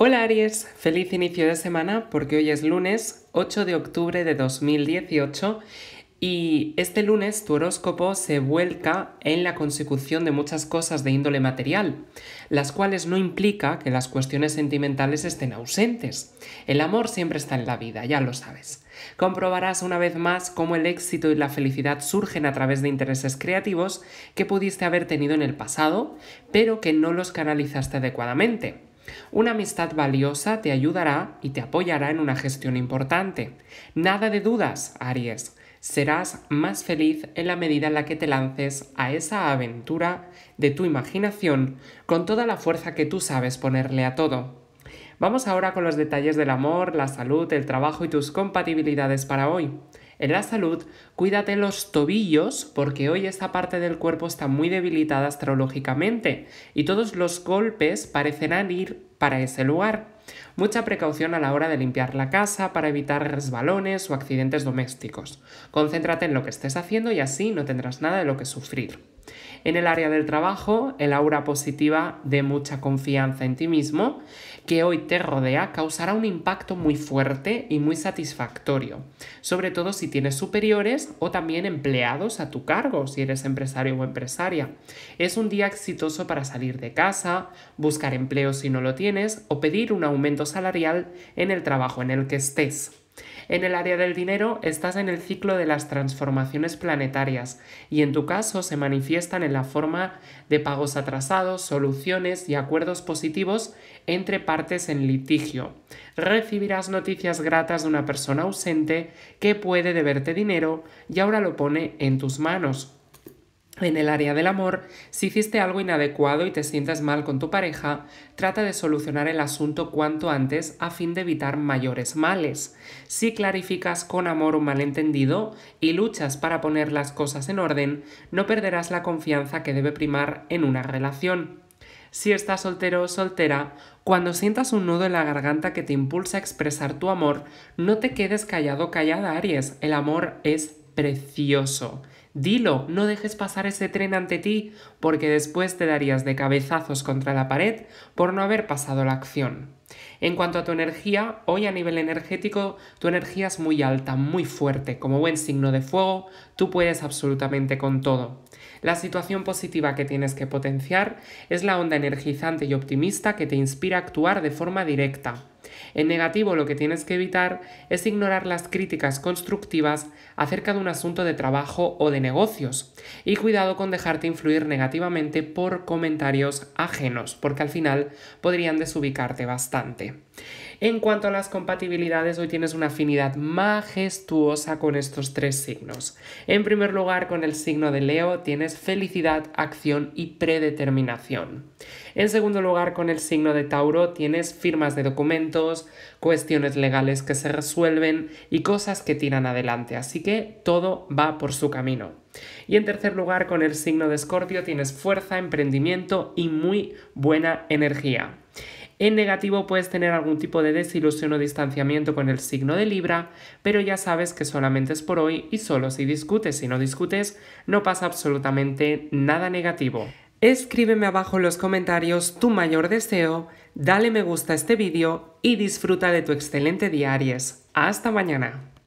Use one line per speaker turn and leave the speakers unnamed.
Hola Aries, feliz inicio de semana porque hoy es lunes 8 de octubre de 2018 y este lunes tu horóscopo se vuelca en la consecución de muchas cosas de índole material, las cuales no implica que las cuestiones sentimentales estén ausentes. El amor siempre está en la vida, ya lo sabes. Comprobarás una vez más cómo el éxito y la felicidad surgen a través de intereses creativos que pudiste haber tenido en el pasado, pero que no los canalizaste adecuadamente. Una amistad valiosa te ayudará y te apoyará en una gestión importante. Nada de dudas, Aries. Serás más feliz en la medida en la que te lances a esa aventura de tu imaginación con toda la fuerza que tú sabes ponerle a todo. Vamos ahora con los detalles del amor, la salud, el trabajo y tus compatibilidades para hoy. En la salud, cuídate los tobillos porque hoy esta parte del cuerpo está muy debilitada astrológicamente y todos los golpes parecerán ir para ese lugar. Mucha precaución a la hora de limpiar la casa para evitar resbalones o accidentes domésticos. Concéntrate en lo que estés haciendo y así no tendrás nada de lo que sufrir en el área del trabajo, el aura positiva de mucha confianza en ti mismo que hoy te rodea causará un impacto muy fuerte y muy satisfactorio, sobre todo si tienes superiores o también empleados a tu cargo, si eres empresario o empresaria. Es un día exitoso para salir de casa, buscar empleo si no lo tienes o pedir un aumento salarial en el trabajo en el que estés. En el área del dinero estás en el ciclo de las transformaciones planetarias y en tu caso se manifiestan en la forma de pagos atrasados, soluciones y acuerdos positivos entre partes en litigio. Recibirás noticias gratas de una persona ausente que puede deberte dinero y ahora lo pone en tus manos en el área del amor, si hiciste algo inadecuado y te sientes mal con tu pareja, trata de solucionar el asunto cuanto antes a fin de evitar mayores males. Si clarificas con amor un malentendido y luchas para poner las cosas en orden, no perderás la confianza que debe primar en una relación. Si estás soltero o soltera, cuando sientas un nudo en la garganta que te impulsa a expresar tu amor, no te quedes callado o callada, Aries. El amor es precioso. Dilo, no dejes pasar ese tren ante ti, porque después te darías de cabezazos contra la pared por no haber pasado la acción. En cuanto a tu energía, hoy a nivel energético tu energía es muy alta, muy fuerte. Como buen signo de fuego, tú puedes absolutamente con todo. La situación positiva que tienes que potenciar es la onda energizante y optimista que te inspira a actuar de forma directa. En negativo lo que tienes que evitar es ignorar las críticas constructivas acerca de un asunto de trabajo o de negocios. Y cuidado con dejarte influir negativamente por comentarios ajenos, porque al final podrían desubicarte bastante. En cuanto a las compatibilidades, hoy tienes una afinidad majestuosa con estos tres signos. En primer lugar, con el signo de Leo tienes felicidad, acción y predeterminación. En segundo lugar, con el signo de Tauro tienes firmas de documentos, cuestiones legales que se resuelven y cosas que tiran adelante, así que todo va por su camino. Y en tercer lugar, con el signo de Escorpio tienes fuerza, emprendimiento y muy buena energía. En negativo puedes tener algún tipo de desilusión o distanciamiento con el signo de Libra, pero ya sabes que solamente es por hoy y solo si discutes. Si no discutes, no pasa absolutamente nada negativo. Escríbeme abajo en los comentarios tu mayor deseo, dale me gusta a este vídeo y disfruta de tu excelente día Hasta mañana.